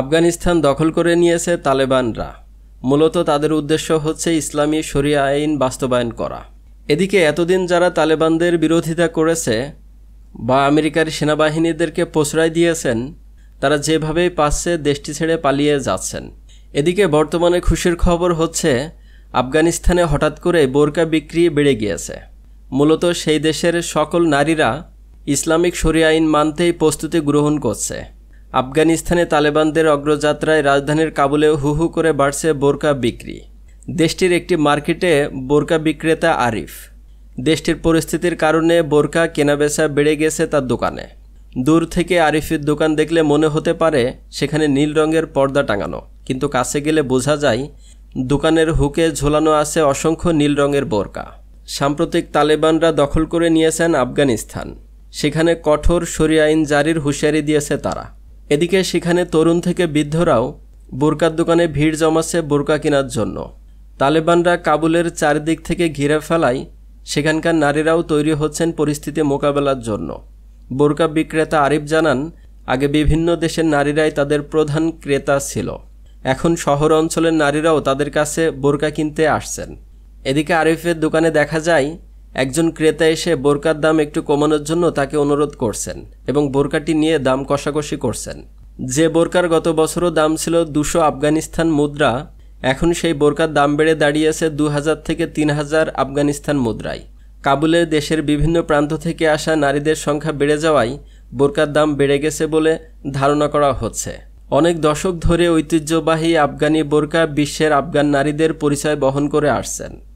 আফগানিস্তান দখল করে নিয়েছে তালেবানরা মূলত তাদের উদ্দেশ্য হচ্ছে ইসলামী শরিয়া আইন বাস্তবায়ন করা এদিকে এতদিন যারা তালেবানদের বিরোধিতা করেছে বা আমেরিকার সেনাবাহিনীদেরকে প্রশ্রয় দিয়েছেন তারা যেভাবেই পাচ্ছে দেশটি ছেড়ে পালিয়ে যাচ্ছেন এদিকে বর্তমানে খুশির খবর হচ্ছে আফগানিস্তানে হঠাৎ করে বোরকা বিক্রি বেড়ে গিয়েছে মূলত সেই দেশের সকল নারীরা ইসলামিক শরিয়া আইন মানতেই প্রস্তুতি গ্রহণ করছে আফগানিস্তানে তালেবানদের অগ্রযাত্রায় রাজধানীর কাবুলে হু হু করে বাড়ছে বোরকা বিক্রি দেশটির একটি মার্কেটে বোরকা বিক্রেতা আরিফ দেশটির পরিস্থিতির কারণে বোরকা কেনাবেচা বেড়ে গেছে তার দোকানে দূর থেকে আরিফের দোকান দেখলে মনে হতে পারে সেখানে নীল রঙের পর্দা টাঙানো কিন্তু কাছে গেলে বোঝা যায় দোকানের হুকে ঝোলানো আছে অসংখ্য নীল রঙের বোরকা সাম্প্রতিক তালেবানরা দখল করে নিয়েছেন আফগানিস্তান সেখানে কঠোর সরি আইন জারির হুঁশিয়ারি দিয়েছে তারা এদিকে সেখানে তরুণ থেকে বৃদ্ধরাও বোরকার দোকানে ভিড় জমাচ্ছে বোরকা কেনার জন্য তালেবানরা কাবুলের চারিদিক থেকে ঘিরে ফেলায় সেখানকার নারীরাও তৈরি হচ্ছেন পরিস্থিতি মোকাবেলার জন্য বোরকা বিক্রেতা আরিফ জানান আগে বিভিন্ন দেশের নারীরাই তাদের প্রধান ক্রেতা ছিল এখন শহর অঞ্চলের নারীরাও তাদের কাছে বোরকা কিনতে আসছেন এদিকে আরিফের দোকানে দেখা যায় একজন ক্রেতা এসে বোরকার দাম একটু কমানোর জন্য তাকে অনুরোধ করছেন এবং বোরকাটি নিয়ে দাম কষাকষি করছেন যে বোরকার গত বছরও দাম ছিল দুশো আফগানিস্তান মুদ্রা এখন সেই বোরকার দাম বেড়ে দাঁড়িয়েছে দু হাজার থেকে তিন হাজার আফগানিস্তান মুদ্রায় কাবুলে দেশের বিভিন্ন প্রান্ত থেকে আসা নারীদের সংখ্যা বেড়ে যাওয়ায় বোরকার দাম বেড়ে গেছে বলে ধারণা করা হচ্ছে অনেক দশক ধরে ঐতিহ্যবাহী আফগানি বোরকা বিশ্বের আফগান নারীদের পরিচয় বহন করে আসছেন